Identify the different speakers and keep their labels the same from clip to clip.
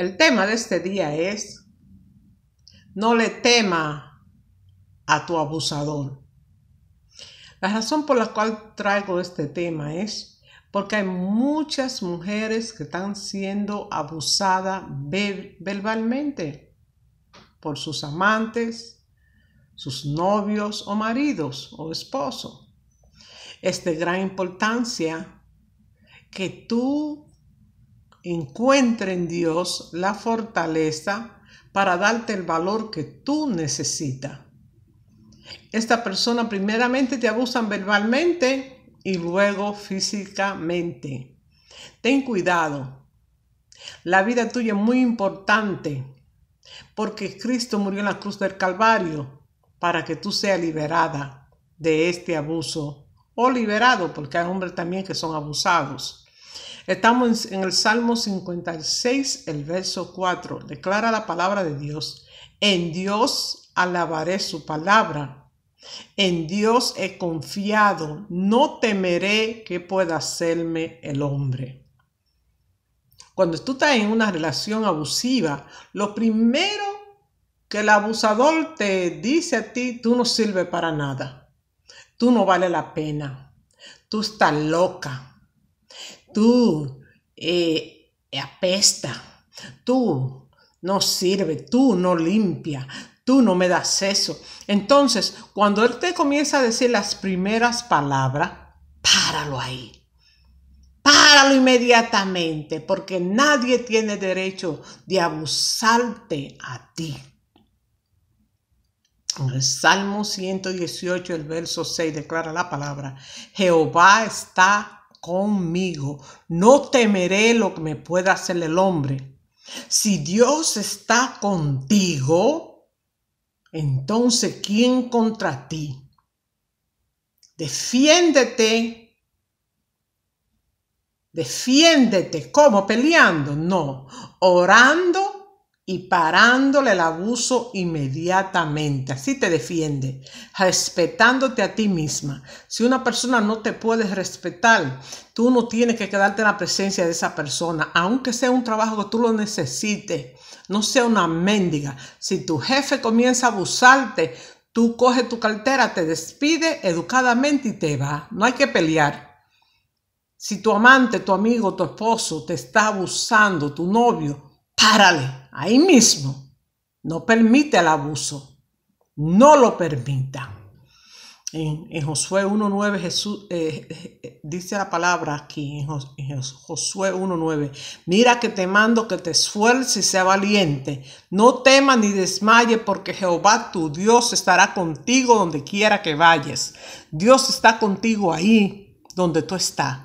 Speaker 1: El tema de este día es, no le tema a tu abusador. La razón por la cual traigo este tema es porque hay muchas mujeres que están siendo abusadas verbalmente por sus amantes, sus novios o maridos o esposo. Es de gran importancia que tú Encuentra en Dios la fortaleza para darte el valor que tú necesitas. Esta persona primeramente te abusan verbalmente y luego físicamente. Ten cuidado. La vida tuya es muy importante porque Cristo murió en la cruz del Calvario para que tú seas liberada de este abuso o liberado porque hay hombres también que son abusados. Estamos en el Salmo 56, el verso 4. Declara la palabra de Dios. En Dios alabaré su palabra. En Dios he confiado. No temeré que pueda hacerme el hombre. Cuando tú estás en una relación abusiva, lo primero que el abusador te dice a ti, tú no sirves para nada. Tú no vale la pena. Tú estás loca tú eh, apesta, tú no sirve, tú no limpia, tú no me das eso. Entonces, cuando él te comienza a decir las primeras palabras, páralo ahí. Páralo inmediatamente, porque nadie tiene derecho de abusarte a ti. En el Salmo 118, el verso 6, declara la palabra, Jehová está conmigo. No temeré lo que me pueda hacer el hombre. Si Dios está contigo, entonces ¿quién contra ti? Defiéndete. Defiéndete. como Peleando. No. Orando y parándole el abuso inmediatamente. Así te defiende, respetándote a ti misma. Si una persona no te puede respetar, tú no tienes que quedarte en la presencia de esa persona, aunque sea un trabajo que tú lo necesites. No sea una mendiga. Si tu jefe comienza a abusarte, tú coges tu cartera, te despide educadamente y te va. No hay que pelear. Si tu amante, tu amigo, tu esposo te está abusando, tu novio, Párale, ahí mismo. No permite el abuso. No lo permita. En, Josué 1.9 Jesús eh, eh, eh, dice la palabra aquí, en, Josué 1.9, mira que te mando que te esfuerces y sea valiente, no temas ni desmaye porque Jehová tu Dios estará contigo donde quiera que vayas. Dios está contigo ahí donde tú estás.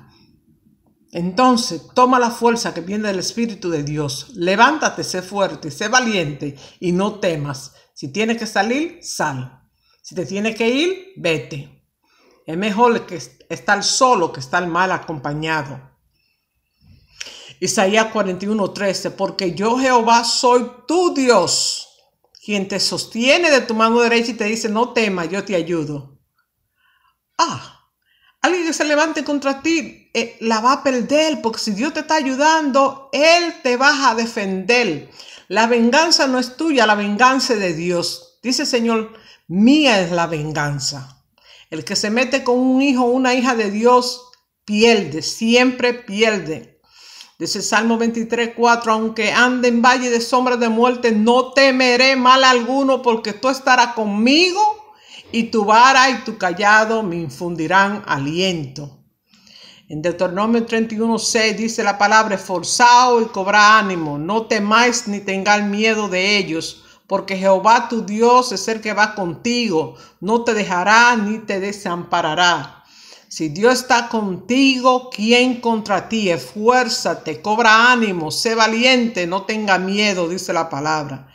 Speaker 1: Entonces, toma la fuerza que viene del Espíritu de Dios. Levántate, sé fuerte, sé valiente y no temas. Si tienes que salir, sal. Si te tienes que ir, vete. Es mejor que estar solo que estar mal acompañado. Isaías 41:13, porque yo Jehová soy tu Dios, quien te sostiene de tu mano derecha y te dice, no temas, yo te ayudo. Ah, Alguien que se levante contra ti eh, la va a perder, porque si Dios te está ayudando, Él te va a defender. La venganza no es tuya, la venganza es de Dios. Dice Señor, mía es la venganza. El que se mete con un hijo o una hija de Dios, pierde, siempre pierde. Dice Salmo 23, 4, aunque ande en valle de sombra de muerte, no temeré mal alguno porque tú estarás conmigo y tu vara y tu callado me infundirán aliento. En Deuteronomio 31.6 dice la palabra, esforzaos y cobra ánimo, no temáis ni tengáis miedo de ellos, porque Jehová tu Dios es el que va contigo, no te dejará ni te desamparará. Si Dios está contigo, ¿quién contra ti? Esfuérzate, cobra ánimo, sé valiente, no tenga miedo, dice la palabra.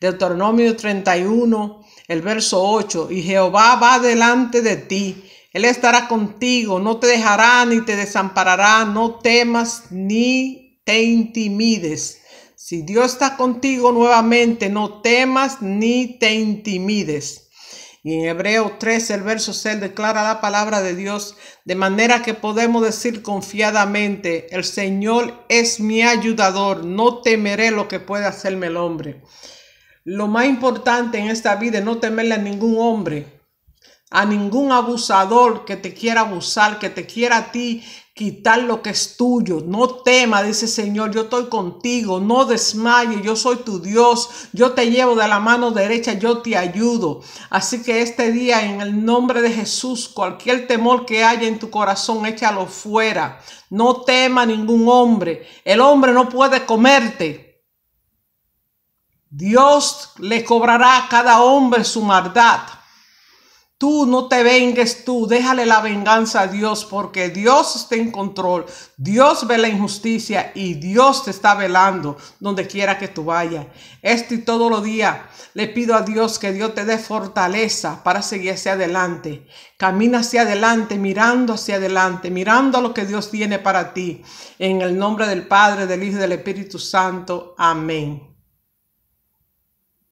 Speaker 1: Deuteronomio 31, el verso 8, y Jehová va delante de ti, él estará contigo, no te dejará ni te desamparará, no temas ni te intimides. Si Dios está contigo nuevamente, no temas ni te intimides. Y en Hebreo 3, el verso 6 declara la palabra de Dios, de manera que podemos decir confiadamente, el Señor es mi ayudador, no temeré lo que pueda hacerme el hombre. Lo más importante en esta vida es no temerle a ningún hombre, a ningún abusador que te quiera abusar, que te quiera a ti quitar lo que es tuyo. No tema, dice Señor, yo estoy contigo, no desmaye, yo soy tu Dios, yo te llevo de la mano derecha, yo te ayudo. Así que este día, en el nombre de Jesús, cualquier temor que haya en tu corazón, échalo fuera. No tema ningún hombre. El hombre no puede comerte. Dios le cobrará a cada hombre su maldad. Tú no te vengues tú, déjale la venganza a Dios porque Dios está en control, Dios ve la injusticia y Dios te está velando donde quiera que tú vayas. Esto y todos los días le pido a Dios que Dios te dé fortaleza para seguir hacia adelante. Camina hacia adelante, mirando hacia adelante, mirando lo que Dios tiene para ti. En el nombre del Padre, del Hijo y del Espíritu Santo. Amén.